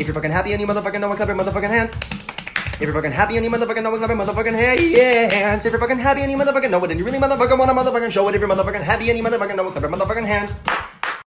If you're fucking happy and you motherfucking know it, clap your motherfucking hands. If you're fucking happy and you motherfucking know it, clap your motherfucking hands. If you're fucking happy and you motherfucking know it, and you really motherfucking wanna motherfucking show it. If you're motherfucking happy and you motherfucking know it, clap your motherfucking hands.